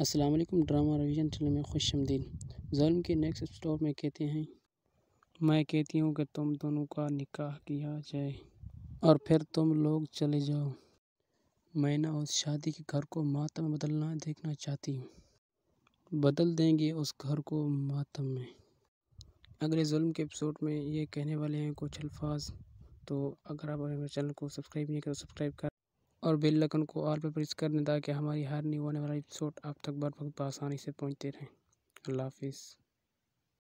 अस्सलाम वालेकुम drama revision channel में खुश आमदीन जुल्म के नेक्स्ट स्टोर में कहते हैं मैं कहती हूँ कि तुम दोनों का निकाह किया जाए और फिर तुम लोग चले जाओ मैं ना उस शादी के घर को मातम बदलना देखना चाहती हूँ बदल देंगे उस घर को मातम में अगले जुल्म के एपिसोड में ये कहने वाले हैं कुछ अल्फाज तो अगर आप चैनल को सब्सक्राइब नहीं करो तो सब्सक्राइब कर और बेल लकन को आल पर प्रेस कर दें ताकि हमारी हर न्यू आने वाला एपिसोड आप तक बार वक्त बआसानी से पहुँचते रहें अल्लाह हाफिज़